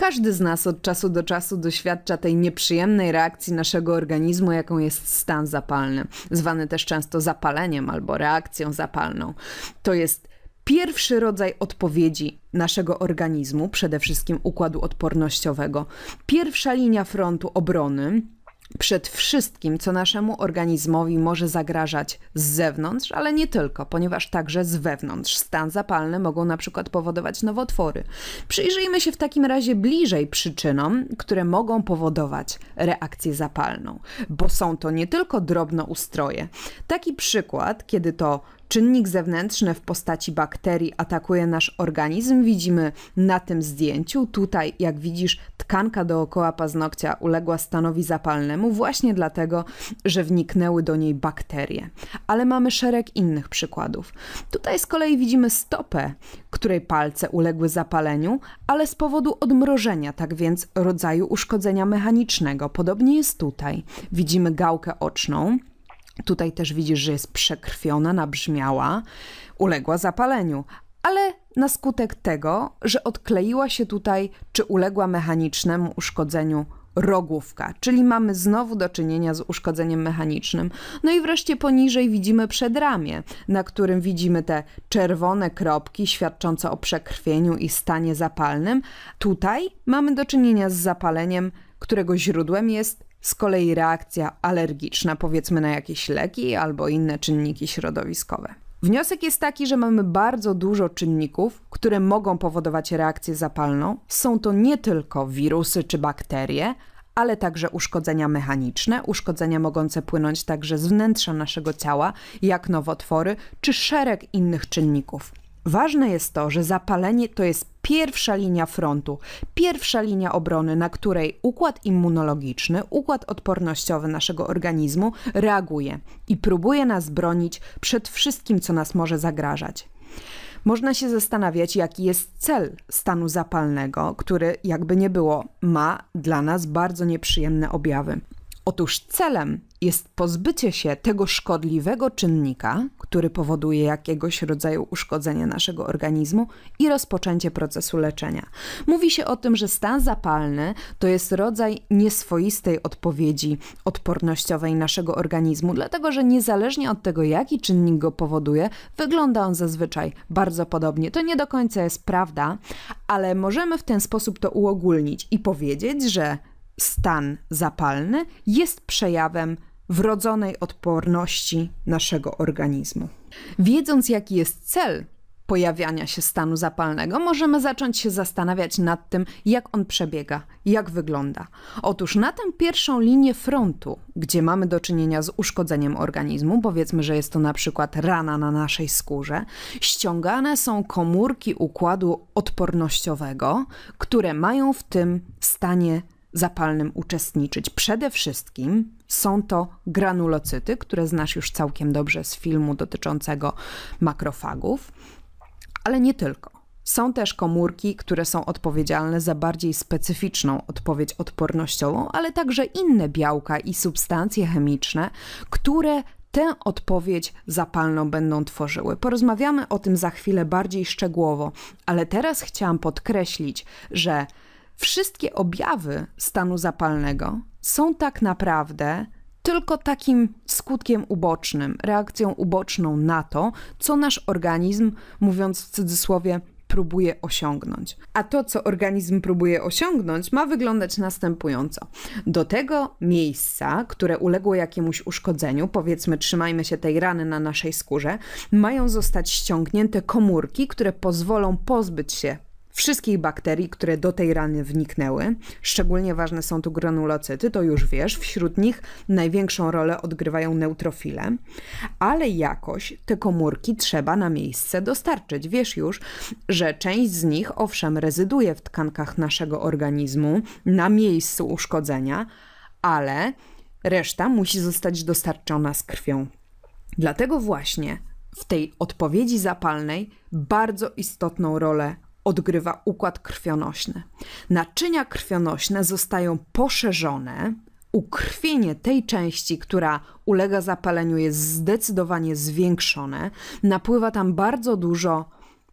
Każdy z nas od czasu do czasu doświadcza tej nieprzyjemnej reakcji naszego organizmu, jaką jest stan zapalny, zwany też często zapaleniem albo reakcją zapalną. To jest pierwszy rodzaj odpowiedzi naszego organizmu, przede wszystkim układu odpornościowego, pierwsza linia frontu obrony przed wszystkim, co naszemu organizmowi może zagrażać z zewnątrz, ale nie tylko, ponieważ także z wewnątrz. Stan zapalny mogą na przykład powodować nowotwory. Przyjrzyjmy się w takim razie bliżej przyczynom, które mogą powodować reakcję zapalną, bo są to nie tylko drobnoustroje. Taki przykład, kiedy to Czynnik zewnętrzny w postaci bakterii atakuje nasz organizm. Widzimy na tym zdjęciu. Tutaj, jak widzisz, tkanka dookoła paznokcia uległa stanowi zapalnemu właśnie dlatego, że wniknęły do niej bakterie. Ale mamy szereg innych przykładów. Tutaj z kolei widzimy stopę, której palce uległy zapaleniu, ale z powodu odmrożenia, tak więc rodzaju uszkodzenia mechanicznego. Podobnie jest tutaj. Widzimy gałkę oczną, Tutaj też widzisz, że jest przekrwiona, nabrzmiała, uległa zapaleniu, ale na skutek tego, że odkleiła się tutaj, czy uległa mechanicznemu uszkodzeniu rogówka, czyli mamy znowu do czynienia z uszkodzeniem mechanicznym. No i wreszcie poniżej widzimy przedramię, na którym widzimy te czerwone kropki świadczące o przekrwieniu i stanie zapalnym. Tutaj mamy do czynienia z zapaleniem, którego źródłem jest z kolei reakcja alergiczna, powiedzmy na jakieś leki albo inne czynniki środowiskowe. Wniosek jest taki, że mamy bardzo dużo czynników, które mogą powodować reakcję zapalną. Są to nie tylko wirusy czy bakterie, ale także uszkodzenia mechaniczne, uszkodzenia mogące płynąć także z wnętrza naszego ciała, jak nowotwory, czy szereg innych czynników. Ważne jest to, że zapalenie to jest pierwsza linia frontu, pierwsza linia obrony, na której układ immunologiczny, układ odpornościowy naszego organizmu reaguje i próbuje nas bronić przed wszystkim, co nas może zagrażać. Można się zastanawiać, jaki jest cel stanu zapalnego, który, jakby nie było, ma dla nas bardzo nieprzyjemne objawy. Otóż celem jest pozbycie się tego szkodliwego czynnika, który powoduje jakiegoś rodzaju uszkodzenie naszego organizmu i rozpoczęcie procesu leczenia. Mówi się o tym, że stan zapalny to jest rodzaj nieswoistej odpowiedzi odpornościowej naszego organizmu, dlatego że niezależnie od tego, jaki czynnik go powoduje, wygląda on zazwyczaj bardzo podobnie. To nie do końca jest prawda, ale możemy w ten sposób to uogólnić i powiedzieć, że stan zapalny jest przejawem wrodzonej odporności naszego organizmu. Wiedząc, jaki jest cel pojawiania się stanu zapalnego, możemy zacząć się zastanawiać nad tym, jak on przebiega, jak wygląda. Otóż na tę pierwszą linię frontu, gdzie mamy do czynienia z uszkodzeniem organizmu, powiedzmy, że jest to na przykład rana na naszej skórze, ściągane są komórki układu odpornościowego, które mają w tym stanie zapalnym uczestniczyć. Przede wszystkim są to granulocyty, które znasz już całkiem dobrze z filmu dotyczącego makrofagów, ale nie tylko. Są też komórki, które są odpowiedzialne za bardziej specyficzną odpowiedź odpornościową, ale także inne białka i substancje chemiczne, które tę odpowiedź zapalną będą tworzyły. Porozmawiamy o tym za chwilę bardziej szczegółowo, ale teraz chciałam podkreślić, że Wszystkie objawy stanu zapalnego są tak naprawdę tylko takim skutkiem ubocznym, reakcją uboczną na to, co nasz organizm, mówiąc w cudzysłowie, próbuje osiągnąć. A to, co organizm próbuje osiągnąć, ma wyglądać następująco. Do tego miejsca, które uległo jakiemuś uszkodzeniu, powiedzmy, trzymajmy się tej rany na naszej skórze, mają zostać ściągnięte komórki, które pozwolą pozbyć się wszystkich bakterii, które do tej rany wniknęły. Szczególnie ważne są tu granulocyty, to już wiesz, wśród nich największą rolę odgrywają neutrofile, ale jakoś te komórki trzeba na miejsce dostarczyć. Wiesz już, że część z nich owszem rezyduje w tkankach naszego organizmu na miejscu uszkodzenia, ale reszta musi zostać dostarczona z krwią. Dlatego właśnie w tej odpowiedzi zapalnej bardzo istotną rolę odgrywa układ krwionośny. Naczynia krwionośne zostają poszerzone, ukrwienie tej części, która ulega zapaleniu, jest zdecydowanie zwiększone. Napływa tam bardzo dużo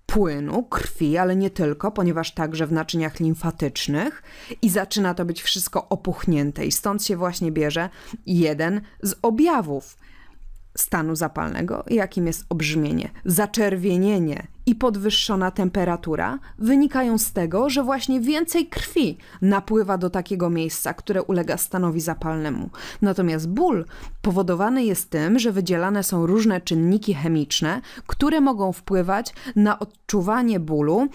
płynu, krwi, ale nie tylko, ponieważ także w naczyniach limfatycznych i zaczyna to być wszystko opuchnięte i stąd się właśnie bierze jeden z objawów stanu zapalnego, jakim jest obrzmienie, zaczerwienienie i podwyższona temperatura, wynikają z tego, że właśnie więcej krwi napływa do takiego miejsca, które ulega stanowi zapalnemu. Natomiast ból powodowany jest tym, że wydzielane są różne czynniki chemiczne, które mogą wpływać na odczuwanie bólu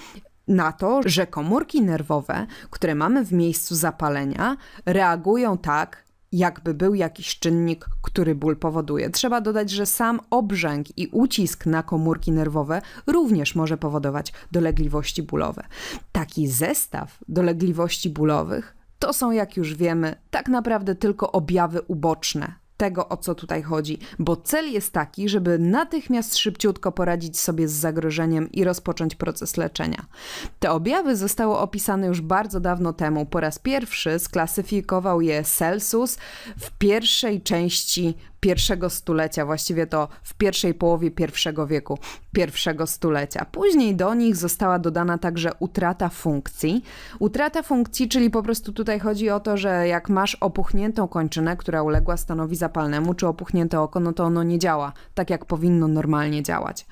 na to, że komórki nerwowe, które mamy w miejscu zapalenia, reagują tak, jakby był jakiś czynnik, który ból powoduje. Trzeba dodać, że sam obrzęk i ucisk na komórki nerwowe również może powodować dolegliwości bólowe. Taki zestaw dolegliwości bólowych to są, jak już wiemy, tak naprawdę tylko objawy uboczne tego, o co tutaj chodzi, bo cel jest taki, żeby natychmiast szybciutko poradzić sobie z zagrożeniem i rozpocząć proces leczenia. Te objawy zostały opisane już bardzo dawno temu. Po raz pierwszy sklasyfikował je Celsus w pierwszej części pierwszego stulecia, właściwie to w pierwszej połowie pierwszego wieku, pierwszego stulecia. Później do nich została dodana także utrata funkcji. Utrata funkcji, czyli po prostu tutaj chodzi o to, że jak masz opuchniętą kończynę, która uległa stanowi zapalnemu, czy opuchnięte oko, no to ono nie działa tak, jak powinno normalnie działać.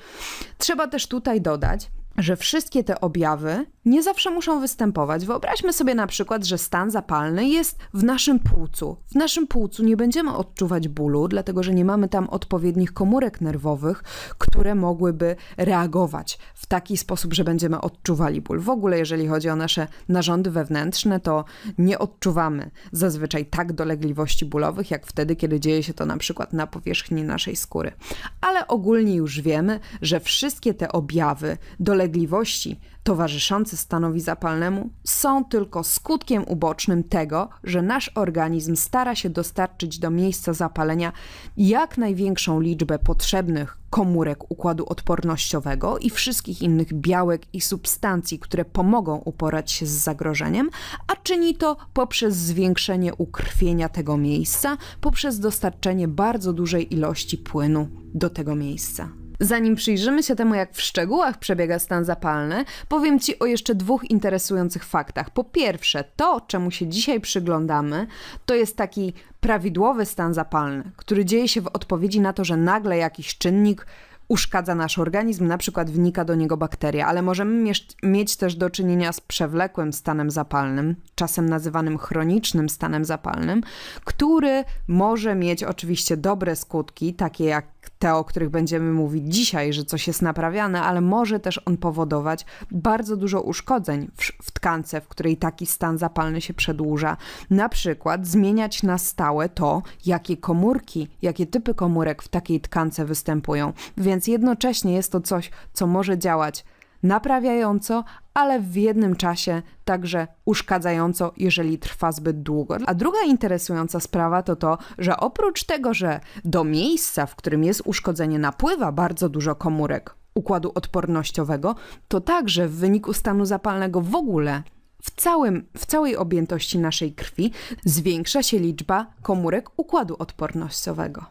Trzeba też tutaj dodać, że wszystkie te objawy nie zawsze muszą występować. Wyobraźmy sobie na przykład, że stan zapalny jest w naszym płucu. W naszym płucu nie będziemy odczuwać bólu, dlatego że nie mamy tam odpowiednich komórek nerwowych, które mogłyby reagować w taki sposób, że będziemy odczuwali ból. W ogóle, jeżeli chodzi o nasze narządy wewnętrzne, to nie odczuwamy zazwyczaj tak dolegliwości bólowych, jak wtedy, kiedy dzieje się to na przykład na powierzchni naszej skóry. Ale ogólnie już wiemy, że wszystkie te objawy dolegliwości dolegliwości towarzyszące stanowi zapalnemu są tylko skutkiem ubocznym tego, że nasz organizm stara się dostarczyć do miejsca zapalenia jak największą liczbę potrzebnych komórek układu odpornościowego i wszystkich innych białek i substancji, które pomogą uporać się z zagrożeniem, a czyni to poprzez zwiększenie ukrwienia tego miejsca, poprzez dostarczenie bardzo dużej ilości płynu do tego miejsca. Zanim przyjrzymy się temu, jak w szczegółach przebiega stan zapalny, powiem Ci o jeszcze dwóch interesujących faktach. Po pierwsze, to, czemu się dzisiaj przyglądamy, to jest taki prawidłowy stan zapalny, który dzieje się w odpowiedzi na to, że nagle jakiś czynnik uszkadza nasz organizm, na przykład wnika do niego bakteria, ale możemy mieć też do czynienia z przewlekłym stanem zapalnym, czasem nazywanym chronicznym stanem zapalnym, który może mieć oczywiście dobre skutki, takie jak te, o których będziemy mówić dzisiaj, że coś jest naprawiane, ale może też on powodować bardzo dużo uszkodzeń w, w, tkance, w której taki stan zapalny się przedłuża. Na przykład zmieniać na stałe to, jakie komórki, jakie typy komórek w takiej tkance występują. Więc jednocześnie jest to coś, co może działać naprawiająco, ale w jednym czasie także uszkadzająco, jeżeli trwa zbyt długo. A druga interesująca sprawa to to, że oprócz tego, że do miejsca, w którym jest uszkodzenie, napływa bardzo dużo komórek układu odpornościowego, to także w wyniku stanu zapalnego w ogóle w, całym, w całej objętości naszej krwi zwiększa się liczba komórek układu odpornościowego.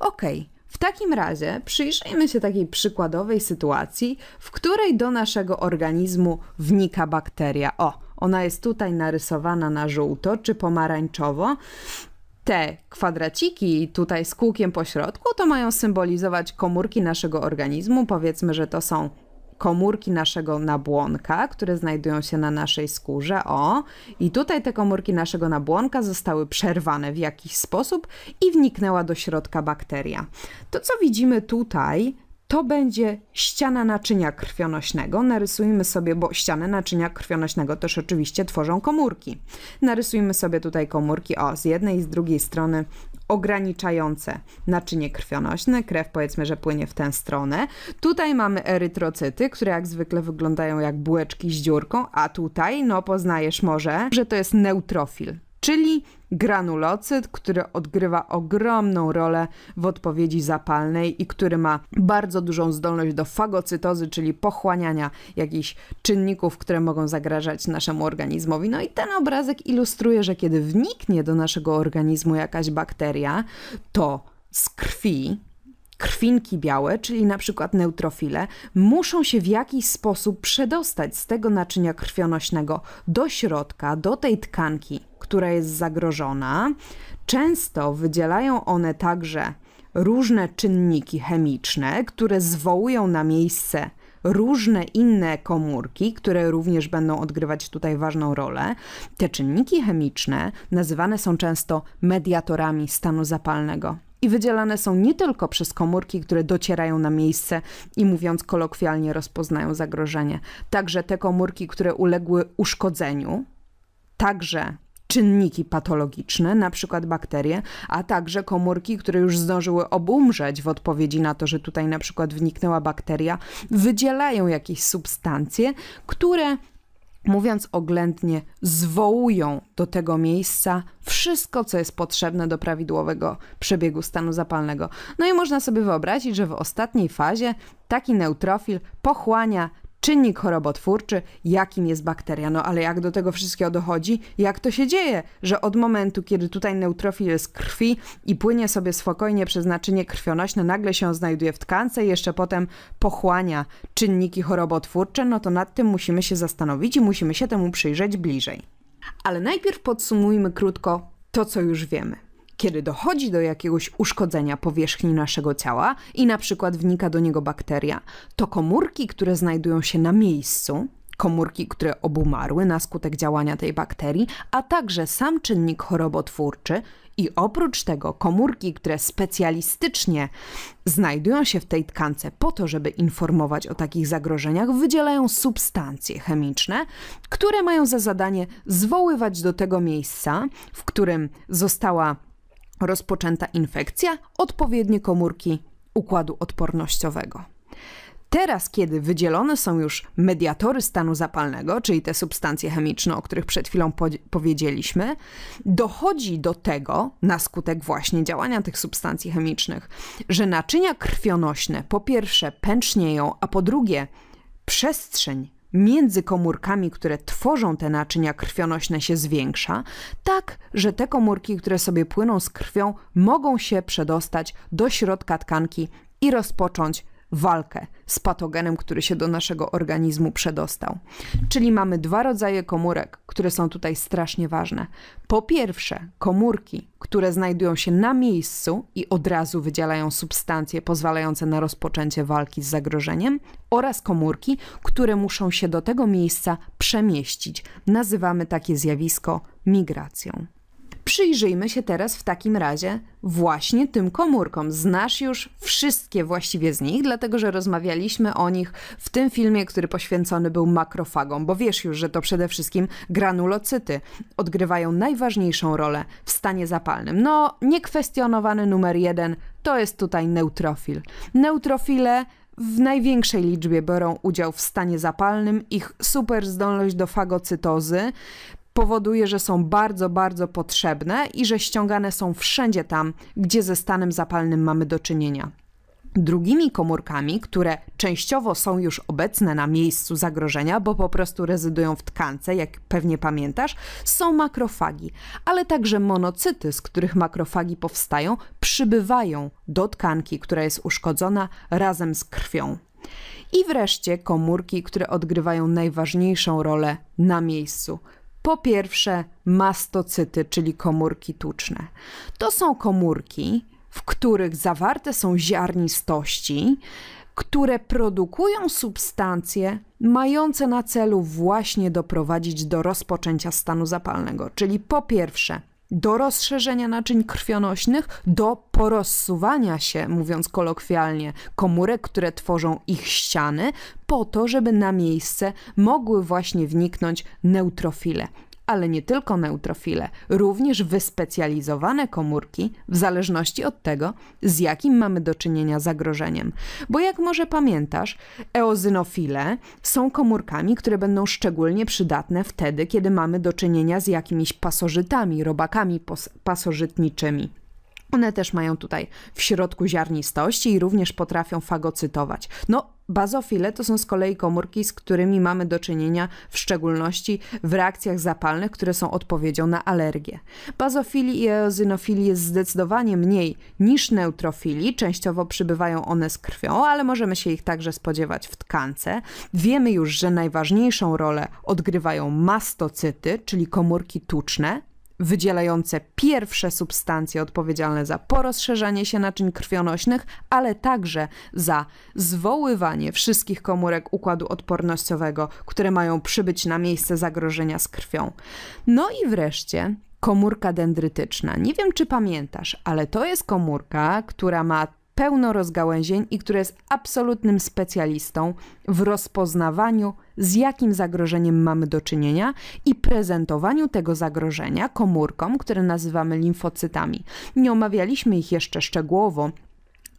Okej, okay. W takim razie przyjrzyjmy się takiej przykładowej sytuacji, w której do naszego organizmu wnika bakteria. O, ona jest tutaj narysowana na żółto czy pomarańczowo. Te kwadraciki tutaj z kółkiem po środku to mają symbolizować komórki naszego organizmu. Powiedzmy, że to są komórki naszego nabłonka, które znajdują się na naszej skórze. O, i tutaj te komórki naszego nabłonka zostały przerwane w jakiś sposób i wniknęła do środka bakteria. To, co widzimy tutaj, to będzie ściana naczynia krwionośnego. Narysujmy sobie, bo ścianę naczynia krwionośnego też oczywiście tworzą komórki. Narysujmy sobie tutaj komórki, o, z jednej i z drugiej strony ograniczające naczynie krwionośne, krew powiedzmy, że płynie w tę stronę. Tutaj mamy erytrocyty, które jak zwykle wyglądają jak bułeczki z dziurką, a tutaj no poznajesz może, że to jest neutrofil czyli granulocyt, który odgrywa ogromną rolę w odpowiedzi zapalnej i który ma bardzo dużą zdolność do fagocytozy, czyli pochłaniania jakichś czynników, które mogą zagrażać naszemu organizmowi. No i ten obrazek ilustruje, że kiedy wniknie do naszego organizmu jakaś bakteria, to z krwi krwinki białe, czyli na przykład neutrofile, muszą się w jakiś sposób przedostać z tego naczynia krwionośnego do środka, do tej tkanki która jest zagrożona. Często wydzielają one także różne czynniki chemiczne, które zwołują na miejsce różne inne komórki, które również będą odgrywać tutaj ważną rolę. Te czynniki chemiczne nazywane są często mediatorami stanu zapalnego. I wydzielane są nie tylko przez komórki, które docierają na miejsce i mówiąc kolokwialnie rozpoznają zagrożenie, także te komórki, które uległy uszkodzeniu, także czynniki patologiczne, na przykład bakterie, a także komórki, które już zdążyły obumrzeć w odpowiedzi na to, że tutaj przykład, wniknęła bakteria, wydzielają jakieś substancje, które mówiąc oględnie, zwołują do tego miejsca wszystko, co jest potrzebne do prawidłowego przebiegu stanu zapalnego. No i można sobie wyobrazić, że w ostatniej fazie taki neutrofil pochłania czynnik chorobotwórczy, jakim jest bakteria. No ale jak do tego wszystkiego dochodzi? Jak to się dzieje, że od momentu, kiedy tutaj neutrofil z krwi i płynie sobie spokojnie przez naczynie krwionośne, nagle się znajduje w tkance i jeszcze potem pochłania czynniki chorobotwórcze, no to nad tym musimy się zastanowić i musimy się temu przyjrzeć bliżej. Ale najpierw podsumujmy krótko to, co już wiemy. Kiedy dochodzi do jakiegoś uszkodzenia powierzchni naszego ciała i na przykład wnika do niego bakteria, to komórki, które znajdują się na miejscu, komórki, które obumarły na skutek działania tej bakterii, a także sam czynnik chorobotwórczy i oprócz tego komórki, które specjalistycznie znajdują się w tej tkance po to, żeby informować o takich zagrożeniach, wydzielają substancje chemiczne, które mają za zadanie zwoływać do tego miejsca, w którym została rozpoczęta infekcja odpowiednie komórki układu odpornościowego. Teraz, kiedy wydzielone są już mediatory stanu zapalnego, czyli te substancje chemiczne, o których przed chwilą po powiedzieliśmy, dochodzi do tego, na skutek właśnie działania tych substancji chemicznych, że naczynia krwionośne po pierwsze pęcznieją, a po drugie przestrzeń między komórkami, które tworzą te naczynia krwionośne się zwiększa, tak, że te komórki, które sobie płyną z krwią, mogą się przedostać do środka tkanki i rozpocząć walkę z patogenem, który się do naszego organizmu przedostał. Czyli mamy dwa rodzaje komórek, które są tutaj strasznie ważne. Po pierwsze, komórki, które znajdują się na miejscu i od razu wydzielają substancje pozwalające na rozpoczęcie walki z zagrożeniem, oraz komórki, które muszą się do tego miejsca przemieścić. Nazywamy takie zjawisko migracją. Przyjrzyjmy się teraz w takim razie właśnie tym komórkom. Znasz już wszystkie właściwie z nich, dlatego że rozmawialiśmy o nich w tym filmie, który poświęcony był makrofagom, bo wiesz już, że to przede wszystkim granulocyty odgrywają najważniejszą rolę w stanie zapalnym. No, niekwestionowany numer jeden to jest tutaj neutrofil. Neutrofile w największej liczbie biorą udział w stanie zapalnym. Ich superzdolność do fagocytozy powoduje, że są bardzo, bardzo potrzebne i że ściągane są wszędzie tam, gdzie ze stanem zapalnym mamy do czynienia. Drugimi komórkami, które częściowo są już obecne na miejscu zagrożenia, bo po prostu rezydują w tkance, jak pewnie pamiętasz, są makrofagi, ale także monocyty, z których makrofagi powstają, przybywają do tkanki, która jest uszkodzona razem z krwią. I wreszcie komórki, które odgrywają najważniejszą rolę na miejscu po pierwsze, mastocyty, czyli komórki tuczne. To są komórki, w których zawarte są ziarnistości, które produkują substancje mające na celu właśnie doprowadzić do rozpoczęcia stanu zapalnego. Czyli po pierwsze, do rozszerzenia naczyń krwionośnych, do porozsuwania się, mówiąc kolokwialnie, komórek, które tworzą ich ściany, po to, żeby na miejsce mogły właśnie wniknąć neutrofile, ale nie tylko neutrofile, również wyspecjalizowane komórki, w zależności od tego, z jakim mamy do czynienia zagrożeniem. Bo jak może pamiętasz, eozynofile są komórkami, które będą szczególnie przydatne wtedy, kiedy mamy do czynienia z jakimiś pasożytami, robakami pasożytniczymi. One też mają tutaj w środku ziarnistości i również potrafią fagocytować. No, bazofile to są z kolei komórki, z którymi mamy do czynienia w szczególności w reakcjach zapalnych, które są odpowiedzią na alergię. Bazofili i eozynofili jest zdecydowanie mniej niż neutrofili, częściowo przybywają one z krwią, ale możemy się ich także spodziewać w tkance. Wiemy już, że najważniejszą rolę odgrywają mastocyty, czyli komórki tuczne, wydzielające pierwsze substancje odpowiedzialne za porozszerzanie się naczyń krwionośnych, ale także za zwoływanie wszystkich komórek układu odpornościowego, które mają przybyć na miejsce zagrożenia z krwią. No i wreszcie komórka dendrytyczna. Nie wiem, czy pamiętasz, ale to jest komórka, która ma pełno rozgałęzień i który jest absolutnym specjalistą w rozpoznawaniu, z jakim zagrożeniem mamy do czynienia i prezentowaniu tego zagrożenia komórkom, które nazywamy limfocytami. Nie omawialiśmy ich jeszcze szczegółowo,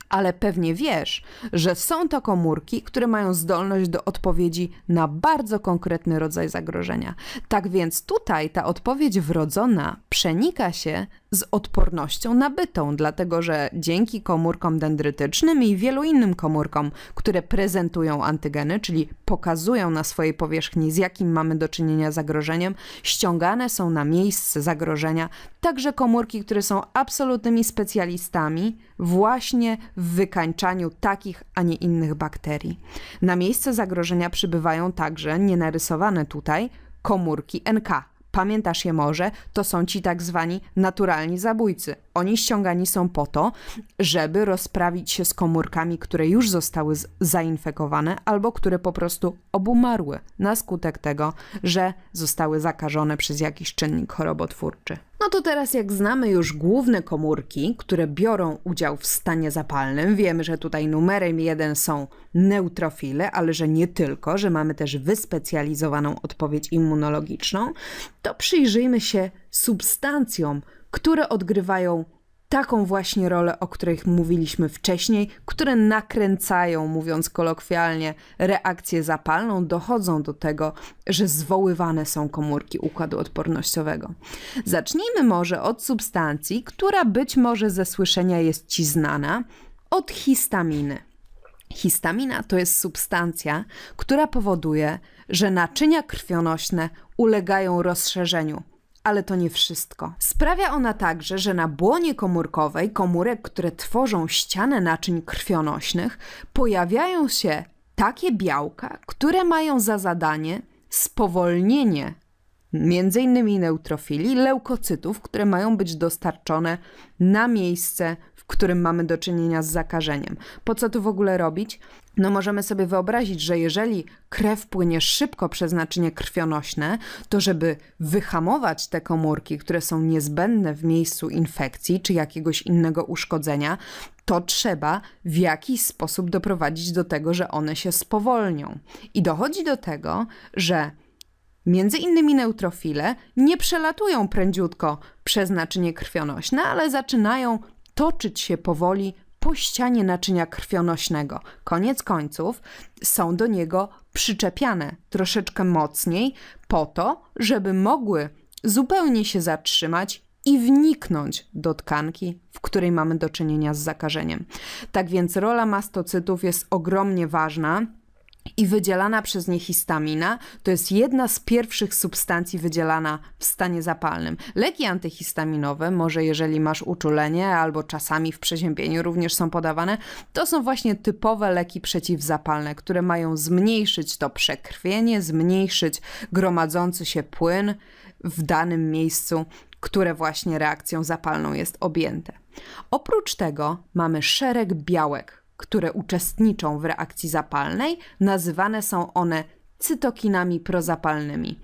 ale pewnie wiesz, że są to komórki, które mają zdolność do odpowiedzi na bardzo konkretny rodzaj zagrożenia. Tak więc tutaj ta odpowiedź wrodzona przenika się z odpornością nabytą, dlatego że dzięki komórkom dendrytycznym i wielu innym komórkom, które prezentują antygeny, czyli pokazują na swojej powierzchni, z jakim mamy do czynienia zagrożeniem, ściągane są na miejsce zagrożenia także komórki, które są absolutnymi specjalistami właśnie w wykańczaniu takich, a nie innych bakterii. Na miejsce zagrożenia przybywają także, nienarysowane tutaj, komórki NK, pamiętasz je może, to są ci tak zwani naturalni zabójcy. Oni ściągani są po to, żeby rozprawić się z komórkami, które już zostały zainfekowane albo które po prostu obumarły na skutek tego, że zostały zakażone przez jakiś czynnik chorobotwórczy. No to teraz, jak znamy już główne komórki, które biorą udział w stanie zapalnym, wiemy, że tutaj numerem jeden są neutrofile, ale że nie tylko, że mamy też wyspecjalizowaną odpowiedź immunologiczną, to przyjrzyjmy się substancjom, które odgrywają taką właśnie rolę, o której mówiliśmy wcześniej, które nakręcają, mówiąc kolokwialnie, reakcję zapalną, dochodzą do tego, że zwoływane są komórki układu odpornościowego. Zacznijmy może od substancji, która być może ze słyszenia jest ci znana, od histaminy. Histamina to jest substancja, która powoduje, że naczynia krwionośne ulegają rozszerzeniu ale to nie wszystko. Sprawia ona także, że na błonie komórkowej komórek, które tworzą ścianę naczyń krwionośnych, pojawiają się takie białka, które mają za zadanie spowolnienie między innymi neutrofili, leukocytów, które mają być dostarczone na miejsce, w którym mamy do czynienia z zakażeniem. Po co to w ogóle robić? No możemy sobie wyobrazić, że jeżeli krew płynie szybko przez naczynie krwionośne, to żeby wyhamować te komórki, które są niezbędne w miejscu infekcji czy jakiegoś innego uszkodzenia, to trzeba w jakiś sposób doprowadzić do tego, że one się spowolnią. I dochodzi do tego, że Między innymi neutrofile nie przelatują prędziutko przez naczynie krwionośne, ale zaczynają toczyć się powoli po ścianie naczynia krwionośnego. Koniec końców są do niego przyczepiane troszeczkę mocniej po to, żeby mogły zupełnie się zatrzymać i wniknąć do tkanki, w której mamy do czynienia z zakażeniem. Tak więc rola mastocytów jest ogromnie ważna i wydzielana przez nie histamina to jest jedna z pierwszych substancji wydzielana w stanie zapalnym. Leki antyhistaminowe, może jeżeli masz uczulenie albo czasami w przeziębieniu również są podawane, to są właśnie typowe leki przeciwzapalne, które mają zmniejszyć to przekrwienie, zmniejszyć gromadzący się płyn w danym miejscu, które właśnie reakcją zapalną jest objęte. Oprócz tego mamy szereg białek, które uczestniczą w reakcji zapalnej, nazywane są one cytokinami prozapalnymi.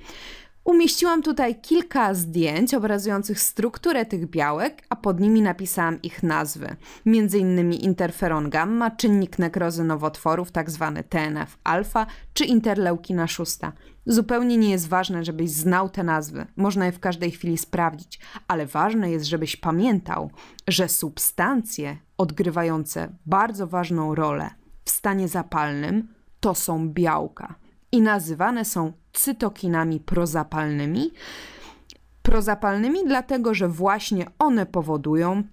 Umieściłam tutaj kilka zdjęć obrazujących strukturę tych białek, a pod nimi napisałam ich nazwy, m.in. interferon gamma, czynnik nekrozy nowotworów, tzw. Tak TNF-alfa czy interleukina 6. Zupełnie nie jest ważne, żebyś znał te nazwy, można je w każdej chwili sprawdzić, ale ważne jest, żebyś pamiętał, że substancje odgrywające bardzo ważną rolę w stanie zapalnym to są białka i nazywane są cytokinami prozapalnymi. Prozapalnymi dlatego, że właśnie one powodują,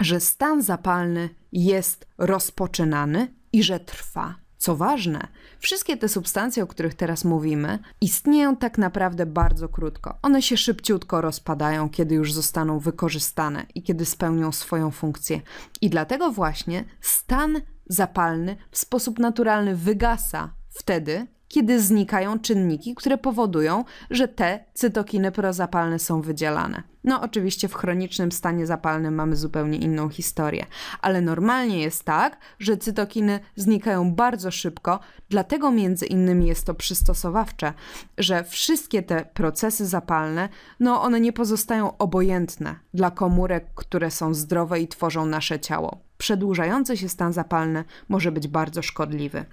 że stan zapalny jest rozpoczynany i że trwa. Co ważne, wszystkie te substancje, o których teraz mówimy, istnieją tak naprawdę bardzo krótko. One się szybciutko rozpadają, kiedy już zostaną wykorzystane i kiedy spełnią swoją funkcję. I dlatego właśnie stan zapalny w sposób naturalny wygasa wtedy, kiedy znikają czynniki, które powodują, że te cytokiny prozapalne są wydzielane. No, oczywiście w chronicznym stanie zapalnym mamy zupełnie inną historię, ale normalnie jest tak, że cytokiny znikają bardzo szybko, dlatego między innymi jest to przystosowawcze, że wszystkie te procesy zapalne, no one nie pozostają obojętne dla komórek, które są zdrowe i tworzą nasze ciało. Przedłużający się stan zapalny może być bardzo szkodliwy.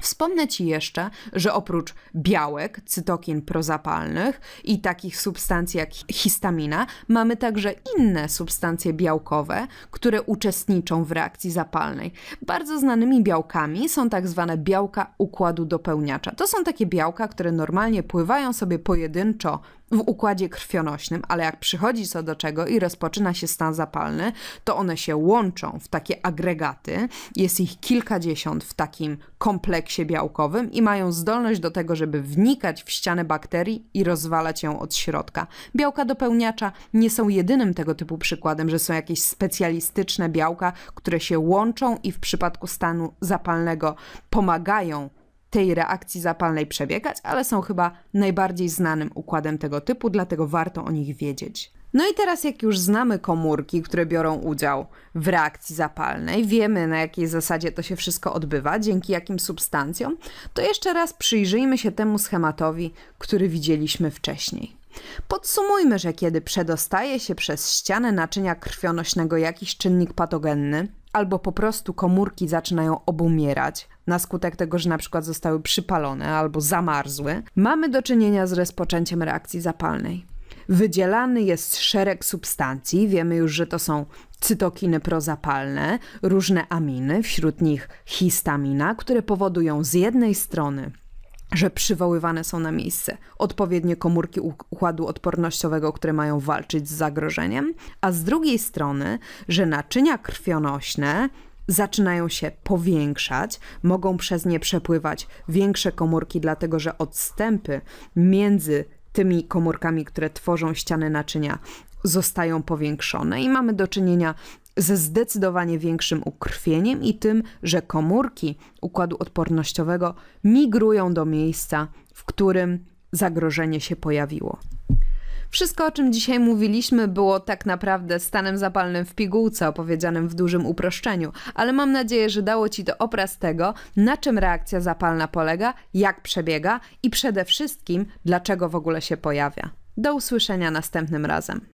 Wspomnę Ci jeszcze, że oprócz białek, cytokin prozapalnych i takich substancji jak histamina, mamy także inne substancje białkowe, które uczestniczą w reakcji zapalnej. Bardzo znanymi białkami są tak zwane białka układu dopełniacza. To są takie białka, które normalnie pływają sobie pojedynczo w układzie krwionośnym, ale jak przychodzi co do czego i rozpoczyna się stan zapalny, to one się łączą w takie agregaty, jest ich kilkadziesiąt w takim kompleksie białkowym i mają zdolność do tego, żeby wnikać w ścianę bakterii i rozwalać ją od środka. Białka dopełniacza nie są jedynym tego typu przykładem, że są jakieś specjalistyczne białka, które się łączą i w przypadku stanu zapalnego pomagają tej reakcji zapalnej przebiegać, ale są chyba najbardziej znanym układem tego typu, dlatego warto o nich wiedzieć. No i teraz, jak już znamy komórki, które biorą udział w reakcji zapalnej, wiemy na jakiej zasadzie to się wszystko odbywa, dzięki jakim substancjom, to jeszcze raz przyjrzyjmy się temu schematowi, który widzieliśmy wcześniej. Podsumujmy, że kiedy przedostaje się przez ścianę naczynia krwionośnego jakiś czynnik patogenny, albo po prostu komórki zaczynają obumierać, na skutek tego, że na przykład zostały przypalone albo zamarzły, mamy do czynienia z rozpoczęciem reakcji zapalnej. Wydzielany jest szereg substancji, wiemy już, że to są cytokiny prozapalne, różne aminy, wśród nich histamina, które powodują z jednej strony że przywoływane są na miejsce odpowiednie komórki układu odpornościowego, które mają walczyć z zagrożeniem, a z drugiej strony, że naczynia krwionośne zaczynają się powiększać, mogą przez nie przepływać większe komórki, dlatego że odstępy między tymi komórkami, które tworzą ściany naczynia, zostają powiększone i mamy do czynienia ze zdecydowanie większym ukrwieniem i tym, że komórki układu odpornościowego migrują do miejsca, w którym zagrożenie się pojawiło. Wszystko, o czym dzisiaj mówiliśmy, było tak naprawdę stanem zapalnym w pigułce, opowiedzianym w dużym uproszczeniu, ale mam nadzieję, że dało Ci to obraz tego, na czym reakcja zapalna polega, jak przebiega i przede wszystkim, dlaczego w ogóle się pojawia. Do usłyszenia następnym razem.